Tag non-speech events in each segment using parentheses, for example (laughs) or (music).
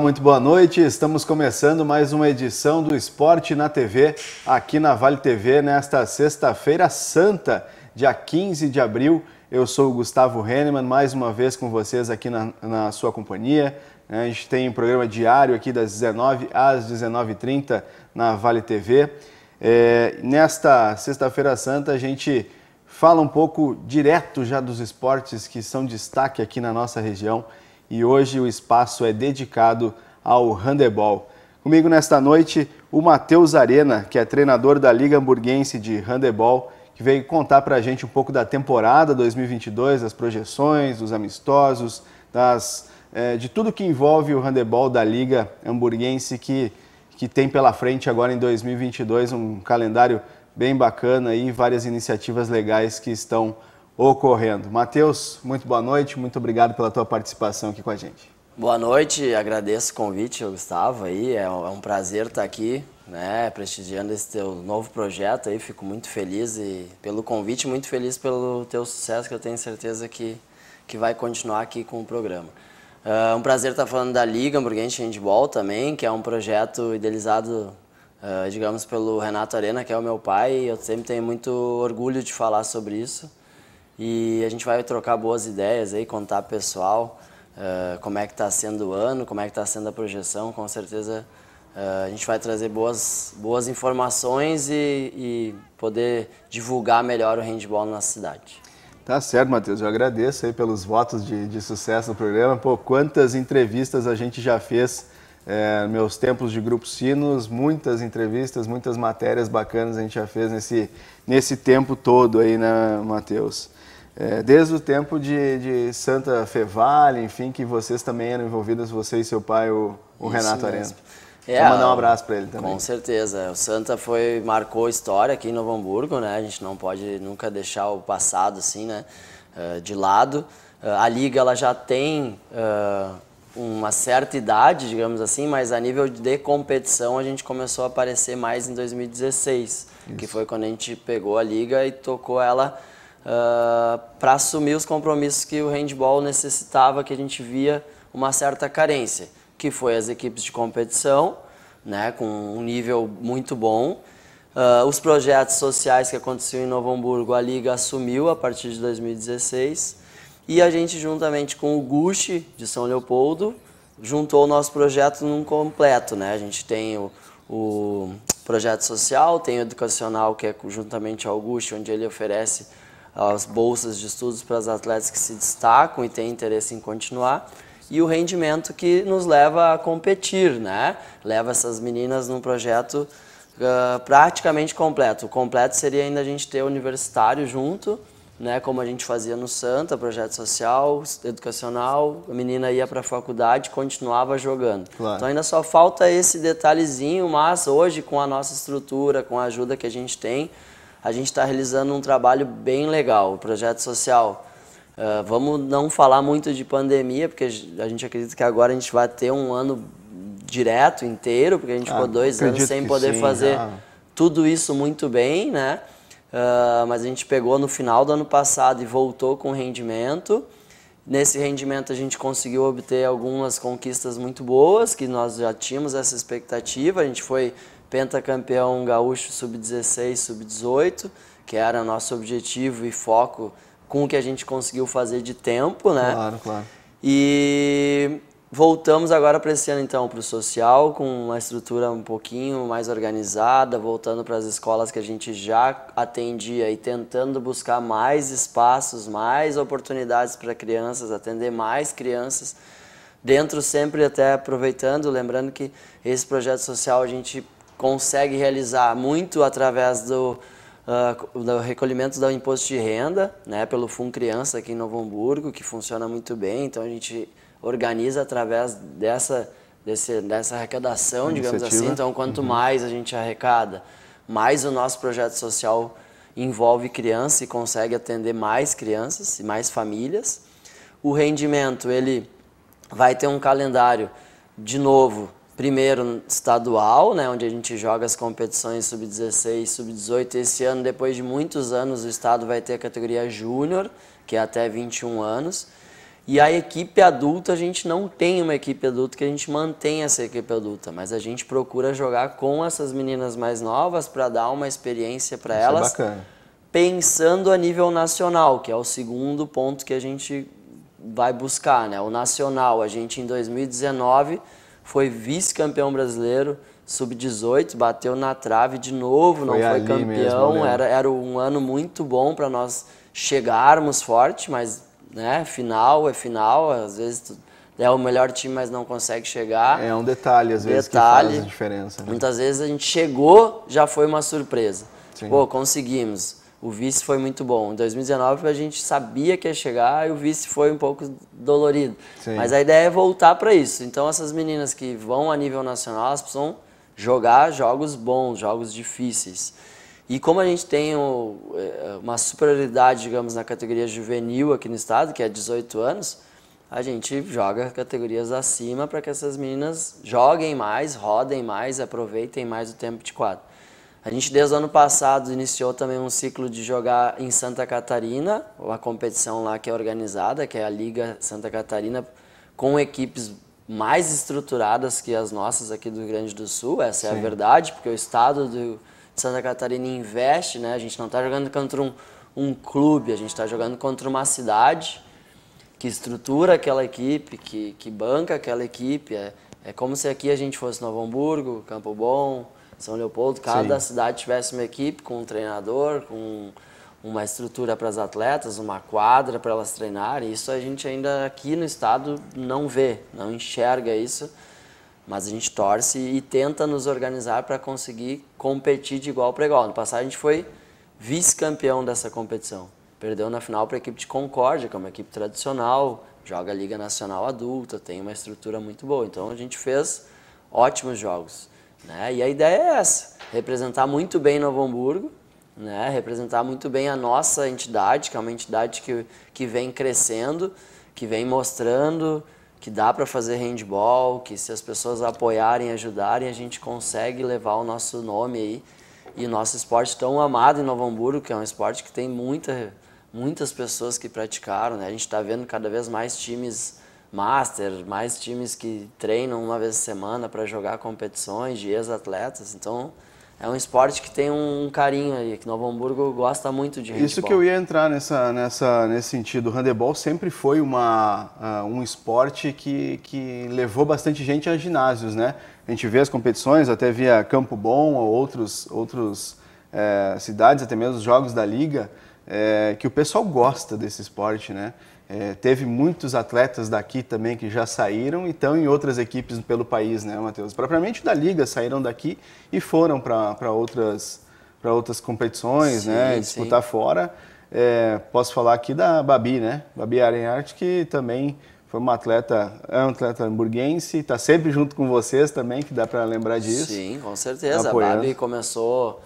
Olá, muito boa noite. Estamos começando mais uma edição do Esporte na TV aqui na Vale TV nesta sexta-feira santa, dia 15 de abril. Eu sou o Gustavo Henneman, mais uma vez com vocês aqui na, na sua companhia. Né? A gente tem um programa diário aqui das 19 às 19h30 na Vale TV. É, nesta sexta-feira santa a gente fala um pouco direto já dos esportes que são destaque aqui na nossa região e hoje o espaço é dedicado ao handebol. Comigo nesta noite, o Matheus Arena, que é treinador da Liga Hamburguense de Handebol, que veio contar para a gente um pouco da temporada 2022, das projeções, dos amistosos, das, é, de tudo que envolve o handebol da Liga Hamburguense, que, que tem pela frente agora em 2022 um calendário bem bacana e várias iniciativas legais que estão ocorrendo. Matheus, muito boa noite, muito obrigado pela tua participação aqui com a gente. Boa noite, agradeço o convite, Gustavo, aí, é, é um prazer estar aqui, né, prestigiando esse teu novo projeto aí, fico muito feliz e pelo convite, muito feliz pelo teu sucesso que eu tenho certeza que, que vai continuar aqui com o programa. É um prazer estar falando da Liga Hamburguense Handball também, que é um projeto idealizado ah, digamos, pelo Renato Arena, que é o meu pai, e eu sempre tenho muito orgulho de falar sobre isso e a gente vai trocar boas ideias aí, contar pessoal uh, como é que está sendo o ano, como é que está sendo a projeção, com certeza uh, a gente vai trazer boas, boas informações e, e poder divulgar melhor o handball na cidade. Tá certo, Matheus. Eu agradeço aí pelos votos de, de, sucesso no programa. Pô, quantas entrevistas a gente já fez é, meus tempos de Grupo Sinos, muitas entrevistas, muitas matérias bacanas a gente já fez nesse, nesse tempo todo aí, né, Matheus? É, desde o tempo de, de, Santa Fevale, enfim, que vocês também eram envolvidos, você e seu pai, o, o Renato Arena. Então, é, Vou mandar um abraço para ele também. Com certeza. O Santa foi, marcou história aqui em Novo Hamburgo, né? A gente não pode nunca deixar o passado assim, né? Eh, de lado. Eh, a Liga ela já tem eh, uma certa idade, digamos assim, mas a nível de competição a gente começou a aparecer mais em 2016, Isso. que foi quando a gente pegou a Liga e tocou ela uh, ah, para assumir os compromissos que o handball necessitava, que a gente via uma certa carência, que foi as equipes de competição, né, com um nível muito bom. Uh, os projetos sociais que aconteciam em Novo Hamburgo, a Liga assumiu a partir de 2016. E a gente, juntamente com o Gucci, de São Leopoldo, juntou o nosso projeto num completo. Né? A gente tem o, o projeto social, tem o educacional, que é juntamente ao Gucci, onde ele oferece as bolsas de estudos para os atletas que se destacam e têm interesse em continuar e o rendimento que nos leva a competir, né? Leva essas meninas num projeto uh, praticamente completo. O completo seria ainda a gente ter universitário junto, né? Como a gente fazia no Santa, projeto social, educacional. A menina ia para a faculdade, continuava jogando. Claro. Então ainda só falta esse detalhezinho, mas hoje com a nossa estrutura, com a ajuda que a gente tem, a gente está realizando um trabalho bem legal, o projeto social. Uh, vamos não falar muito de pandemia, porque a gente acredita que agora a gente vai ter um ano direto, inteiro, porque a gente ah, ficou dois anos sem poder sim, fazer ah. tudo isso muito bem, né? Uh, mas a gente pegou no final do ano passado e voltou com rendimento. Nesse rendimento a gente conseguiu obter algumas conquistas muito boas, que nós já tínhamos essa expectativa. A gente foi pentacampeão gaúcho sub-16, sub-18, que era nosso objetivo e foco com o que a gente conseguiu fazer de tempo, né? Claro, claro. E voltamos agora para esse ano então para o social, com uma estrutura um pouquinho mais organizada, voltando para as escolas que a gente já atendia e tentando buscar mais espaços, mais oportunidades para crianças, atender mais crianças dentro sempre até aproveitando, lembrando que esse projeto social a gente consegue realizar muito através do, uh, do recolhimento do imposto de renda, né, pelo Fundo Criança aqui em Novo Hamburgo, que funciona muito bem. Então a gente organiza através dessa, desse, dessa arrecadação, digamos assim. Então, quanto uhum. mais a gente arrecada, mais o nosso projeto social envolve criança e consegue atender mais crianças e mais famílias. O rendimento, ele vai ter um calendário, de novo, primeiro estadual, né, onde a gente joga as competições sub-16 sub-18. Esse ano, depois de muitos anos, o estado vai ter a categoria júnior, que é até 21 anos. E a equipe adulta, a gente não tem uma equipe adulta que a gente mantém essa equipe adulta, mas a gente procura jogar com essas meninas mais novas para dar uma experiência para é elas. É bacana. Pensando a nível nacional, que é o segundo ponto que a gente vai buscar, né? O nacional, a gente em 2019 foi vice-campeão brasileiro, sub-18, bateu na trave de novo, não foi campeão. Mesmo, era, era um ano muito bom para nós chegarmos forte, mas né, final é final, às vezes tu é o melhor time, mas não consegue chegar. É um detalhe, às vezes, que faz a diferença. Né? Muitas vezes a gente chegou, já foi uma surpresa. Sim. Pô, conseguimos o vice foi muito bom. Em 2019 a gente sabia que ia chegar e o vice foi um pouco dolorido. Sim. Mas a ideia é voltar para isso. Então essas meninas que vão a nível nacional, elas precisam jogar jogos bons, jogos difíceis. E como a gente tem o, eh, uma superioridade, digamos, na categoria juvenil aqui no estado, que é 18 anos, a gente joga categorias acima para que essas meninas joguem mais, rodem mais, aproveitem mais o tempo de quadro. A gente, desde o ano passado, iniciou também um ciclo de jogar em Santa Catarina, a competição lá que é organizada, que é a Liga Santa Catarina, com equipes mais estruturadas que as nossas aqui do Rio Grande do Sul, essa Sim. é a verdade, porque o estado do, de Santa Catarina investe, né? A gente não está jogando contra um, um clube, a gente está jogando contra uma cidade que estrutura aquela equipe, que, que banca aquela equipe. É, é como se aqui a gente fosse Novo Hamburgo, Campo Bom, são Leopoldo, cada Sim. cidade tivesse uma equipe com um treinador, com uma estrutura para as atletas, uma quadra para elas treinarem. Isso a gente ainda aqui no estado não vê, não enxerga isso. Mas a gente torce e tenta nos organizar para conseguir competir de igual para igual. No passado a gente foi vice-campeão dessa competição. Perdeu na final para a equipe de Concórdia, que é uma equipe tradicional, joga Liga Nacional Adulta, tem uma estrutura muito boa. Então a gente fez ótimos jogos. Né? E a ideia é essa, representar muito bem Novo Hamburgo, né? representar muito bem a nossa entidade, que é uma entidade que, que vem crescendo, que vem mostrando que dá para fazer handball, que se as pessoas apoiarem, ajudarem, a gente consegue levar o nosso nome aí e o nosso esporte tão amado em Novo Hamburgo, que é um esporte que tem muita, muitas pessoas que praticaram, né? A gente está vendo cada vez mais times master, mais times que treinam uma vez a semana para jogar competições de ex-atletas. Então, é um esporte que tem um carinho aí, que Novo Hamburgo gosta muito de handball. Isso que eu ia entrar nessa, nessa, nesse sentido. O handebol sempre foi uma, uh, um esporte que, que levou bastante gente a ginásios, né? A gente vê as competições, até via Campo Bom ou outros, outros é, cidades, até mesmo os jogos da Liga, é, que o pessoal gosta desse esporte, né? É, teve muitos atletas daqui também que já saíram e estão em outras equipes pelo país, né, Matheus? Propriamente da Liga, saíram daqui e foram para outras, outras competições, sim, né? Disputar fora. É, posso falar aqui da Babi, né? Babi Arenhart, que também foi uma atleta, é um atleta hamburguense, está sempre junto com vocês também, que dá para lembrar disso. Sim, com certeza. Apoiando. A Babi começou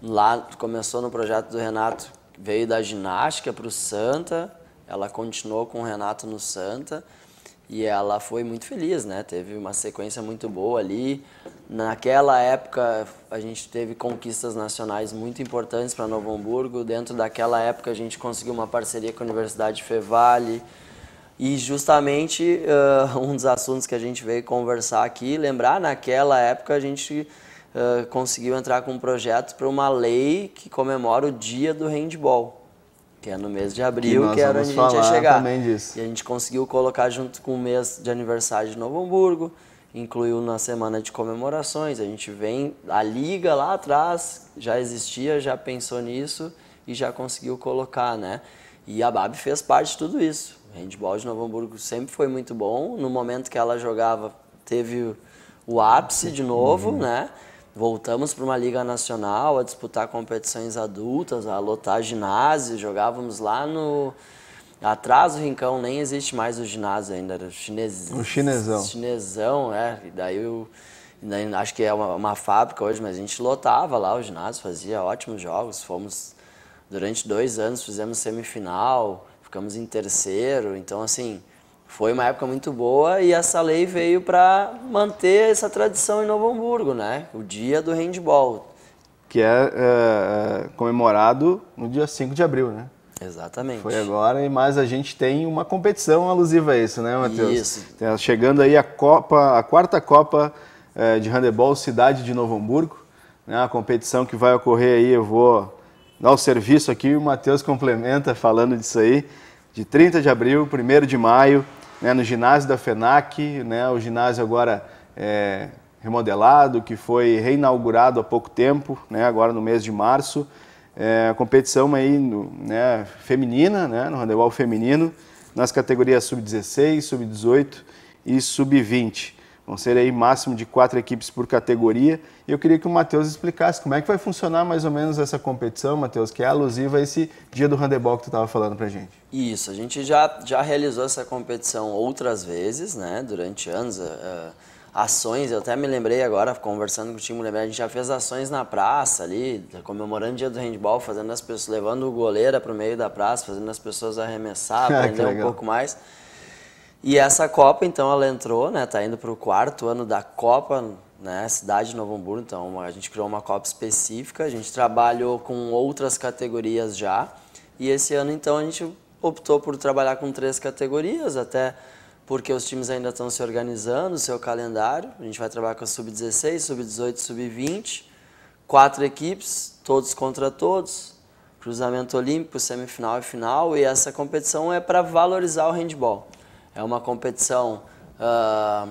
lá, começou no projeto do Renato, veio da ginástica para o Santa ela continuou com o Renato no Santa e ela foi muito feliz, né? Teve uma sequência muito boa ali. Naquela época a gente teve conquistas nacionais muito importantes para Novo Hamburgo. Dentro daquela época a gente conseguiu uma parceria com a Universidade Fevale. E justamente uh, (laughs) um dos assuntos que a gente veio conversar aqui, lembrar, naquela época a gente uh, conseguiu entrar com um projeto para uma lei que comemora o dia do handball que é no mês de abril, que, que era onde a gente ia chegar. E a gente conseguiu colocar junto com o mês de aniversário de Novo Hamburgo, incluiu na semana de comemorações. A gente vem, a liga lá atrás já existia, já pensou nisso e já conseguiu colocar, né? E a Babi fez parte de tudo isso. O handball de Novo Hamburgo sempre foi muito bom. No momento que ela jogava, teve o ápice de novo, uhum. né? voltamos para uma liga nacional a disputar competições adultas, a lotar ginásio, jogávamos lá no atrás do rincão, nem existe mais o ginásio ainda, era chinesão. O chinesão. Chinesão, é, e daí eu acho que é uma, uma, fábrica hoje, mas a gente lotava lá o ginásio, fazia ótimos jogos, fomos durante dois anos fizemos semifinal, ficamos em terceiro, então assim foi uma época muito boa e essa lei veio para manter essa tradição em Novo Hamburgo, né? O dia do handball. Que é, é, é comemorado no dia 5 de abril, né? Exatamente. Foi agora, e mais a gente tem uma competição alusiva a isso, né, Matheus? Isso. É, chegando aí a Copa, a quarta Copa é, de Handebol Cidade de Novo Hamburgo, né? A competição que vai ocorrer aí, eu vou dar o serviço aqui, o Matheus complementa falando disso aí, de 30 de abril, 1 de maio, né, no ginásio da FENAC, né, o ginásio agora é, remodelado, que foi reinaugurado há pouco tempo, né, agora no mês de março. É, competição aí no, né, feminina, né, no handebol feminino, nas categorias sub-16, sub-18 e sub-20. Vão ser aí máximo de quatro equipes por categoria. E eu queria que o Matheus explicasse como é que vai funcionar mais ou menos essa competição, Matheus, que é alusiva a esse dia do handebol que tu estava falando para gente. Isso, a gente já, já realizou essa competição outras vezes, né, durante anos. Uh, ações, eu até me lembrei agora, conversando com o time, lembrei, a gente já fez ações na praça ali, comemorando o dia do handball, fazendo as pessoas, levando o goleira pro meio da praça, fazendo as pessoas arremessar, (laughs) ah, aprender um pouco mais. E essa Copa, então, ela entrou, né? Tá indo para o quarto ano da Copa, né? Cidade de Novo Hamburgo, então a gente criou uma Copa específica, a gente trabalhou com outras categorias já. E esse ano, então, a gente optou por trabalhar com três categorias, até porque os times ainda estão se organizando, o seu calendário. A gente vai trabalhar com a sub-16, sub-18, sub-20, quatro equipes, todos contra todos, cruzamento olímpico, semifinal e final. E essa competição é para valorizar o handball. É uma competição uh,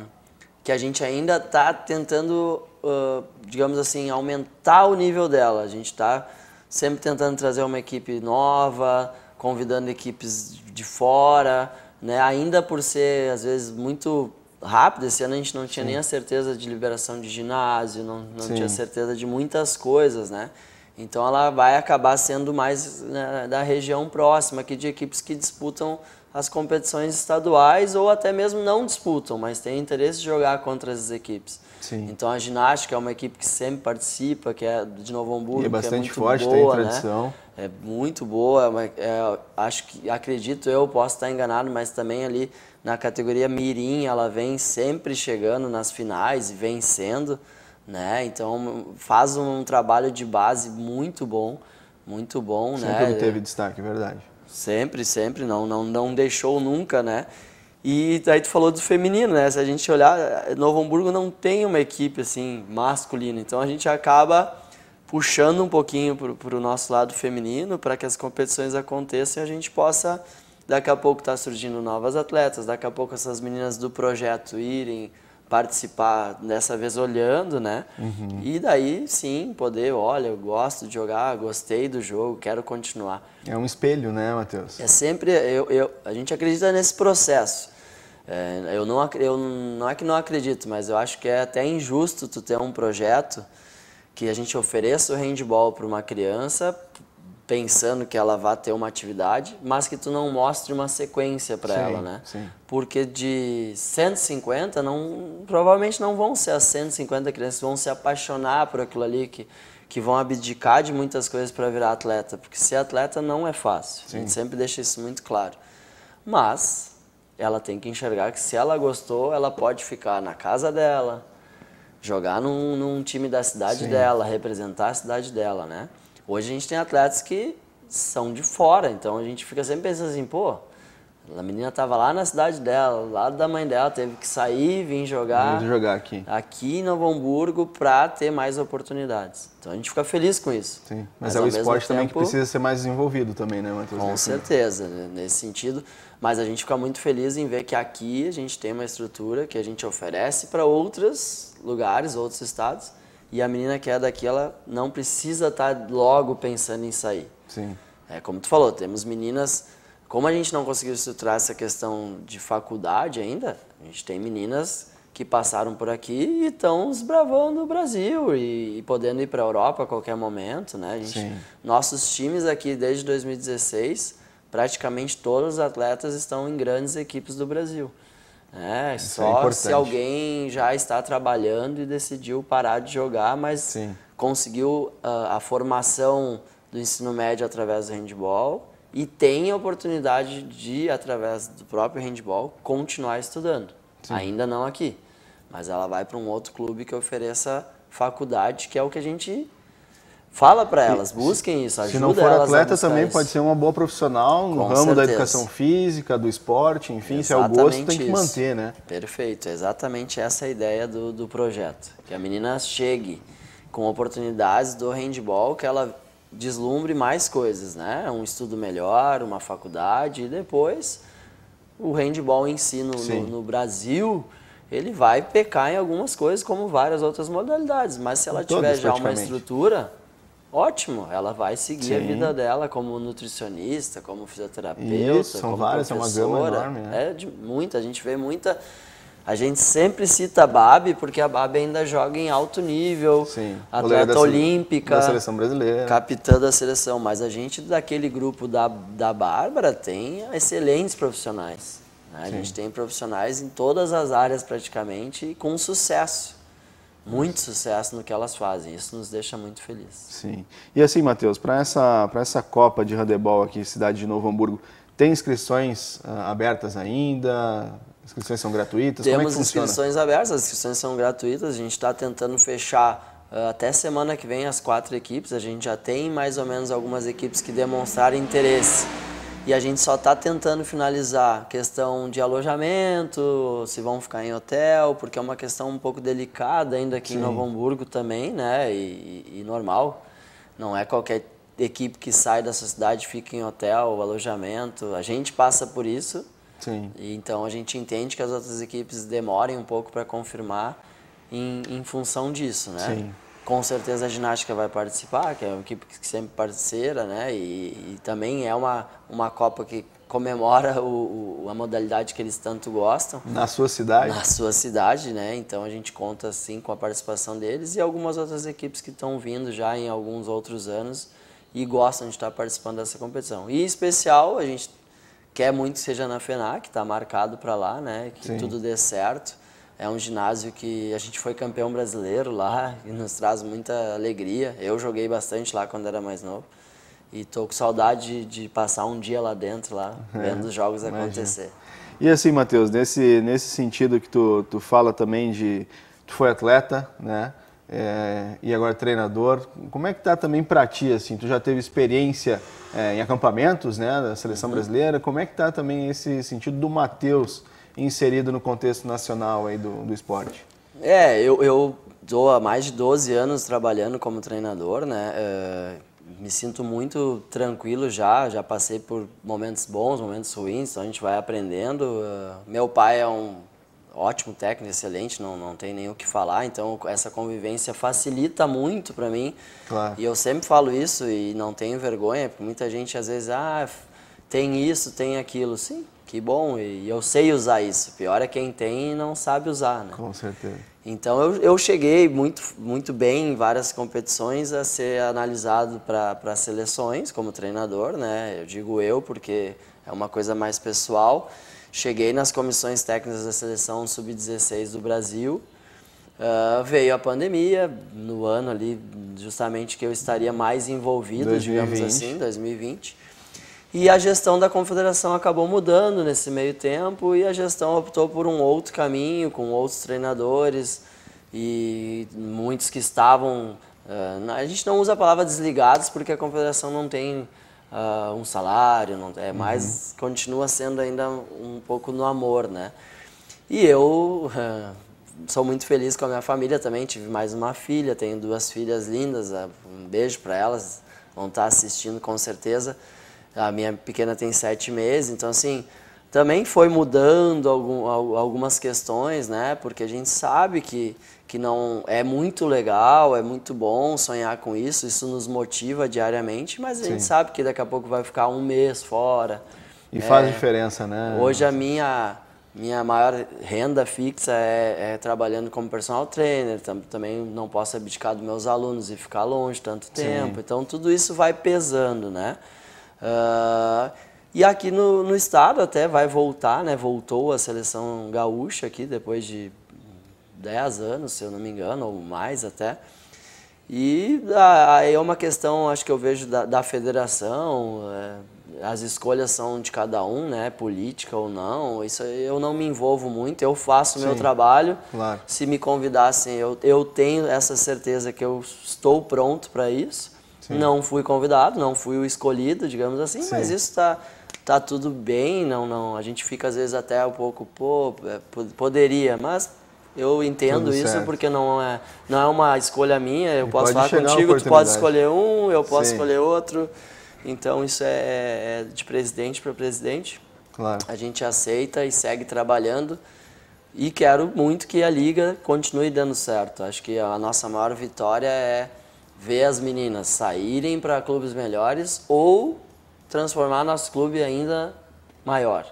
que a gente ainda está tentando, uh, digamos assim, aumentar o nível dela. A gente está sempre tentando trazer uma equipe nova, convidando equipes de fora, né? Ainda por ser às vezes muito rápido, esse ano a gente não tinha Sim. nem a certeza de liberação de ginásio, não, não tinha certeza de muitas coisas, né? Então ela vai acabar sendo mais né, da região próxima aqui de equipes que disputam as competições estaduais ou até mesmo não disputam, mas têm interesse de jogar contra as equipes. Sim. Então a ginástica é uma equipe que sempre participa, que é de Novo Hamburgo, e é, é bastante é muito forte, boa, tem né? tradição. Né? É muito boa, é, é, acho que acredito eu, posso estar enganado, mas também ali na categoria mirim ela vem sempre chegando nas finais e vencendo, né? Então faz um trabalho de base muito bom, muito bom, sempre né? Sempre teve destaque, é verdade. Sempre, sempre, não, não, não deixou nunca, né? E aí tu falou do feminino, né? Se a gente olhar, Novo Hamburgo não tem uma equipe assim masculina, então a gente acaba puxando um pouquinho para o nosso lado feminino para que as competições aconteçam e a gente possa daqui a pouco estar tá surgindo novas atletas, daqui a pouco essas meninas do projeto irem participar dessa vez olhando, né? Uhum. E daí sim poder, olha, eu gosto de jogar, gostei do jogo, quero continuar. É um espelho, né, Matheus? É sempre eu, eu a gente acredita nesse processo. É, eu não eu não é que não acredito, mas eu acho que é até injusto tu ter um projeto que a gente ofereça o handball para uma criança pensando que ela vá ter uma atividade, mas que tu não mostre uma sequência para ela, né? Sim. Porque de 150, não, provavelmente não vão ser as 150 crianças que vão se apaixonar por aquilo ali, que, que vão abdicar de muitas coisas para virar atleta, porque ser atleta não é fácil. Sim. A gente sempre deixa isso muito claro. Mas ela tem que enxergar que se ela gostou, ela pode ficar na casa dela, jogar num, num time da cidade Sim. dela, representar a cidade dela, né? Hoje a gente tem atletas que são de fora, então a gente fica sempre pensando assim, pô, a menina estava lá na cidade dela, lá da mãe dela, teve que sair, vir jogar, jogar aqui. aqui em Novo Hamburgo para ter mais oportunidades. Então a gente fica feliz com isso. Sim, mas, mas é o esporte tempo, também que precisa ser mais desenvolvido também, né, Matheus? Com certeza, né? nesse sentido. Mas a gente fica muito feliz em ver que aqui a gente tem uma estrutura que a gente oferece para outros lugares, outros estados, e a menina que é daqui, ela não precisa estar tá logo pensando em sair. Sim. É como tu falou, temos meninas. Como a gente não conseguiu estruturar essa questão de faculdade ainda, a gente tem meninas que passaram por aqui e estão esbravando o Brasil e, e podendo ir para a Europa a qualquer momento, né? Gente, nossos times aqui desde 2016, praticamente todos os atletas estão em grandes equipes do Brasil. É, Isso só é se alguém já está trabalhando e decidiu parar de jogar, mas Sim. conseguiu a, ah, a formação do ensino médio através do handball e tem a oportunidade de, através do próprio handball, continuar estudando. Sim. Ainda não aqui, mas ela vai para um outro clube que ofereça faculdade, que é o que a gente Fala para elas, busquem isso, ajuda Se não for atleta também pode ser uma boa profissional no Com ramo certeza. da educação física, do esporte, enfim, exatamente se é o gosto tem que manter, né? Perfeito, exatamente essa é a ideia do, do projeto, que a menina chegue com oportunidades do handball que ela deslumbre mais coisas, né? Um estudo melhor, uma faculdade e depois o handball em si no, no, no Brasil ele vai pecar em algumas coisas como várias outras modalidades, mas se ela Todos, tiver já uma estrutura ótimo, ela vai seguir Sim. a vida dela como nutricionista, como fisioterapeuta, Isso, são como várias, professora. É, uma enorme, né? é de muita, a gente vê muita. A gente sempre cita a Babi porque a Babi ainda joga em alto nível, Sim. atleta da olímpica, da seleção brasileira, capitã da seleção. Mas a gente daquele grupo da, da Bárbara tem excelentes profissionais. Né? A gente tem profissionais em todas as áreas praticamente com sucesso muito sucesso no que elas fazem. Isso nos deixa muito felizes. Sim. E assim, Matheus, para essa, pra essa Copa de Handebol aqui, cidade de Novo Hamburgo, tem inscrições uh, abertas ainda? Inscrições são gratuitas? É Temos é inscrições abertas, as inscrições são gratuitas. A gente está tentando fechar uh, até semana que vem as quatro equipes. A gente já tem mais ou menos algumas equipes que demonstraram interesse. E a gente só está tentando finalizar questão de alojamento, se vão ficar em hotel, porque é uma questão um pouco delicada ainda aqui Sim. em Novo Hamburgo também, né? E, e, normal. Não é qualquer equipe que sai dessa cidade fica em hotel, alojamento. A gente passa por isso. Sim. E então a gente entende que as outras equipes demorem um pouco para confirmar em, em função disso, né? Sim. Com certeza a ginástica vai participar, que é uma equipe que sempre parceira, né? E, e também é uma, uma Copa que comemora o, o, a modalidade que eles tanto gostam. Na sua cidade? Na sua cidade, né? Então a gente conta assim com a participação deles e algumas outras equipes que estão vindo já em alguns outros anos e gostam de estar participando dessa competição. E em especial, a gente quer muito que seja na FENAC, está marcado para lá, né? Que Sim. tudo dê certo é um ginásio que a gente foi campeão brasileiro lá e nos traz muita alegria. Eu joguei bastante lá quando era mais novo. E tô com saudade de, de passar um dia lá dentro, lá, (laughs) é, vendo os jogos imagina. acontecer. E assim, Matheus, nesse, nesse sentido que tu, tu fala também de... Tu foi atleta, né? É, e agora treinador. Como é que tá também para ti assim? Tu já teve experiência é, em acampamentos, né, da seleção uhum. brasileira? Como é que tá também esse sentido do Matheus inserido no contexto nacional aí do, do esporte? É, eu, eu estou há mais de 12 anos trabalhando como treinador, né? É, me sinto muito tranquilo já, já passei por momentos bons, momentos ruins, então a gente vai aprendendo. É, meu pai é um ótimo técnico, excelente, não, não tem nem o que falar, então essa convivência facilita muito para mim. Claro. E eu sempre falo isso e não tenho vergonha, porque muita gente às vezes, ah, tem isso, tem aquilo. Sim, que bom, e eu sei usar isso. Pior é quem tem e não sabe usar, né? Com certeza. Então eu, eu cheguei muito, muito bem em várias competições a ser analisado para seleções como treinador, né? Eu digo eu porque é uma coisa mais pessoal. Cheguei nas comissões técnicas da seleção sub-16 do Brasil. Uh, veio a pandemia, no ano ali, justamente que eu estaria mais envolvido, 2020. digamos assim, 2020. E a gestão da confederação acabou mudando nesse meio tempo e a gestão optou por um outro caminho, com outros treinadores e muitos que estavam. Uh, a gente não usa a palavra desligados porque a confederação não tem uh, um salário, não é uhum. mais continua sendo ainda um pouco no amor, né? E eu uh, sou muito feliz com a minha família também. Tive mais uma filha, tenho duas filhas lindas. Ah, um beijo para elas, vão estar tá assistindo com certeza. A minha pequena tem sete meses, então assim, também foi mudando algum, algumas questões, né? Porque a gente sabe que, que não é muito legal, é muito bom sonhar com isso, isso nos motiva diariamente, mas a Sim. gente sabe que daqui a pouco vai ficar um mês fora. E é, faz diferença, né? Hoje a minha minha maior renda fixa é, é trabalhando como personal trainer, também não posso abdicar dos meus alunos e ficar longe tanto tempo. Sim. Então tudo isso vai pesando, né? Uh, e aqui no, no, estado até vai voltar, né? Voltou a seleção gaúcha aqui depois de 10 anos, se eu não me engano, ou mais até. E ah, aí é uma questão, acho que eu vejo da, da federação, é, as escolhas são de cada um, né? Política ou não, isso eu não me envolvo muito, eu faço o meu trabalho. Claro. Se me convidassem, eu, eu tenho essa certeza que eu estou pronto para isso. Não fui convidado, não fui o escolhido, digamos assim, Sim. mas isso está tá tudo bem, não, não. A gente fica às vezes até um pouco, pô, é, poderia, mas eu entendo tudo isso certo. porque não é, não é uma escolha minha, eu e posso falar contigo, tu pode escolher um, eu posso Sim. escolher outro. Então isso é, é, é de presidente para presidente. Claro. A gente aceita e segue trabalhando. E quero muito que a liga continue dando certo. Acho que a nossa maior vitória é ver as meninas saírem para clubes melhores ou transformar nosso clube ainda maior,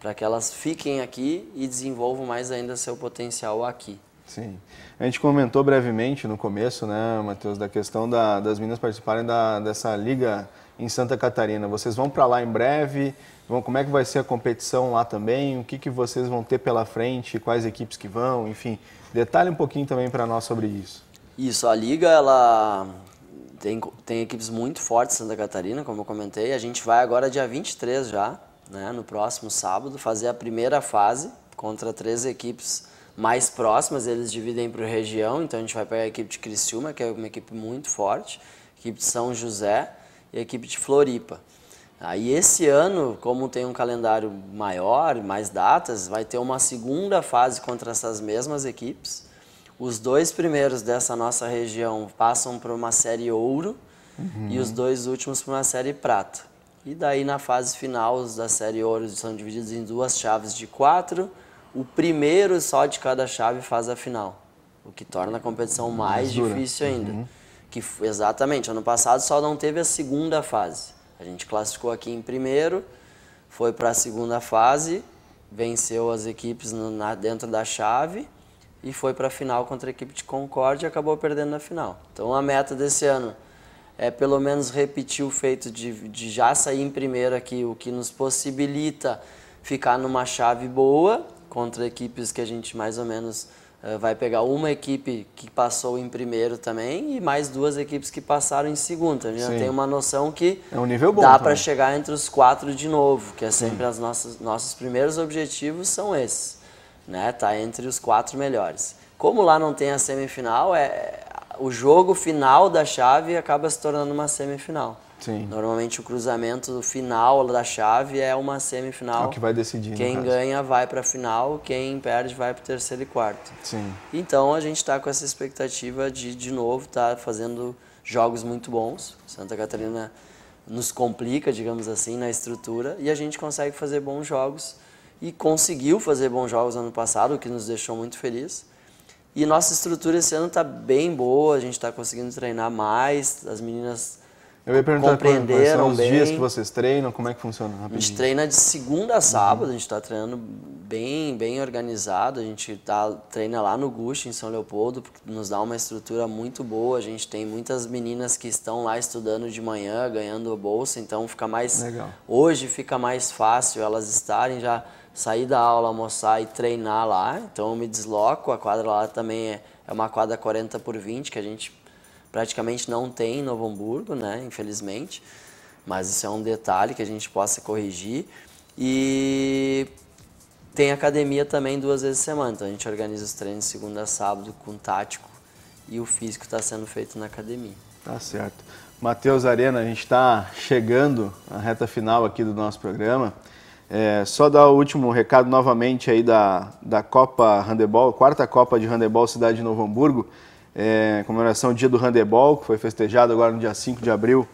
para que elas fiquem aqui e desenvolvam mais ainda seu potencial aqui. Sim. A gente comentou brevemente no começo, né, Matheus, da questão da, das meninas participarem da, dessa liga em Santa Catarina. Vocês vão para lá em breve? Vão, como é que vai ser a competição lá também? O que, que vocês vão ter pela frente? Quais equipes que vão? Enfim, detalhe um pouquinho também para nós sobre isso. Isso, a liga ela tem, tem equipes muito fortes em Santa Catarina, como eu comentei. A gente vai agora dia 23 já, né, no próximo sábado, fazer a primeira fase contra três equipes mais próximas. Eles dividem por região, então a gente vai pegar a equipe de Criciúma, que é uma equipe muito forte, a equipe de São José e a equipe de Floripa. Aí esse ano, como tem um calendário maior, mais datas, vai ter uma segunda fase contra essas mesmas equipes os dois primeiros dessa nossa região passam para uma série ouro uhum. e os dois últimos para uma série prata. E daí na fase final, os da série ouro são divididos em duas chaves de quatro. O primeiro só de cada chave faz a final, o que torna a competição mais Mesura. difícil uhum. ainda. Uhum. Que exatamente, ano passado só não teve a segunda fase. A gente classificou aqui em primeiro, foi para a segunda fase, venceu as equipes no, na, dentro da chave e foi para a final contra a equipe de Concorde e acabou perdendo na final. Então a meta desse ano é pelo menos repetir o feito de, de já sair em primeiro aqui, o que nos possibilita ficar numa chave boa contra equipes que a gente mais ou menos uh, vai pegar uma equipe que passou em primeiro também e mais duas equipes que passaram em segundo. a gente já tem uma noção que é um nível bom, dá para chegar entre os quatro de novo, que é sempre os as nossos primeiros objetivos são esses né? Tá entre os quatro melhores. Como lá não tem a semifinal, é o jogo final da chave acaba se tornando uma semifinal. Sim. Normalmente o cruzamento final da chave é uma semifinal. É o que vai decidir. Quem ganha vai para a final, quem perde vai para o terceiro e quarto. Sim. Então a gente está com essa expectativa de de novo estar tá fazendo jogos muito bons. Santa Catarina nos complica, digamos assim, na estrutura e a gente consegue fazer bons jogos e conseguiu fazer bons jogos ano passado, o que nos deixou muito feliz. E nossa estrutura esse ano está bem boa, a gente está conseguindo treinar mais, as meninas Eu ia perguntar compreenderam quais os bem. dias que vocês treinam, como é que funciona? Rapidinho. A gente treina de segunda a uhum. sábado, uhum. a gente está treinando bem, bem organizado, a gente tá, treina lá no Gush, em São Leopoldo, porque nos dá uma estrutura muito boa, a gente tem muitas meninas que estão lá estudando de manhã, ganhando bolsa, então fica mais... Legal. Hoje fica mais fácil elas estarem já sair da aula, almoçar e treinar lá. Então eu me desloco, a quadra lá também é, é uma quadra 40 por 20 que a gente praticamente não tem em Novo Hamburgo, né, infelizmente. Mas isso é um detalhe que a gente possa corrigir. E tem academia também duas vezes por semana. Então a gente organiza os treinos segunda a sábado com tático e o físico está sendo feito na academia. Tá certo. Matheus Arena, a gente está chegando à reta final aqui do nosso programa. É, só dar o último recado novamente aí da, da Copa Handebol, quarta Copa de Handebol Cidade de Novo Hamburgo, é, comemoração do dia do Handebol, que foi festejado agora no dia 5 de abril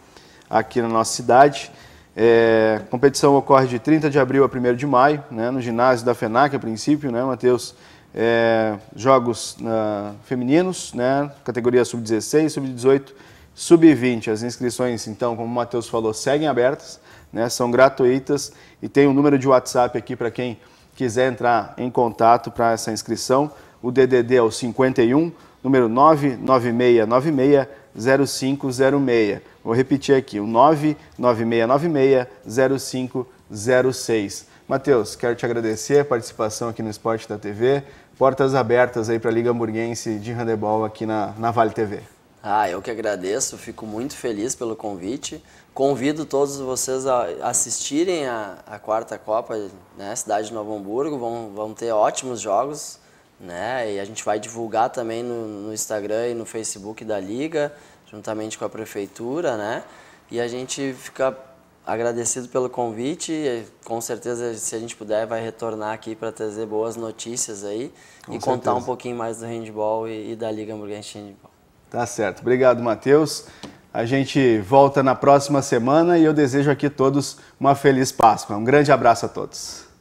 aqui na nossa cidade. É, a competição ocorre de 30 de abril a 1 de maio, né, no ginásio da FENAC a princípio, né, Matheus? É, jogos uh, femininos, né, categoria sub-16, sub-18, sub-20. As inscrições, então, como o Matheus falou, seguem abertas né? São gratuitas e tem o um número de WhatsApp aqui para quem quiser entrar em contato para essa inscrição. O DDD é o 51 número 996960506. Vou repetir aqui, o 996960506. Matheus, quero te agradecer a participação aqui no Esporte da TV. Portas abertas aí para a Liga Hamburguense de Handebol aqui na, na Vale TV. Ah, eu que agradeço, fico muito feliz pelo convite. Convido todos vocês a assistirem a, a quarta Copa, né, Cidade de Novo Hamburgo, vão, vão ter ótimos jogos, né, e a gente vai divulgar também no, no Instagram e no Facebook da Liga, juntamente com a Prefeitura, né, e a gente fica agradecido pelo convite. com certeza, se a gente puder, vai retornar aqui para trazer boas notícias aí com e certeza. contar um pouquinho mais do handball e, e da Liga Hamburguense de Handball. Tá certo. Obrigado, Matheus. A gente volta na próxima semana e eu desejo aqui todos uma feliz Páscoa. Um grande abraço a todos.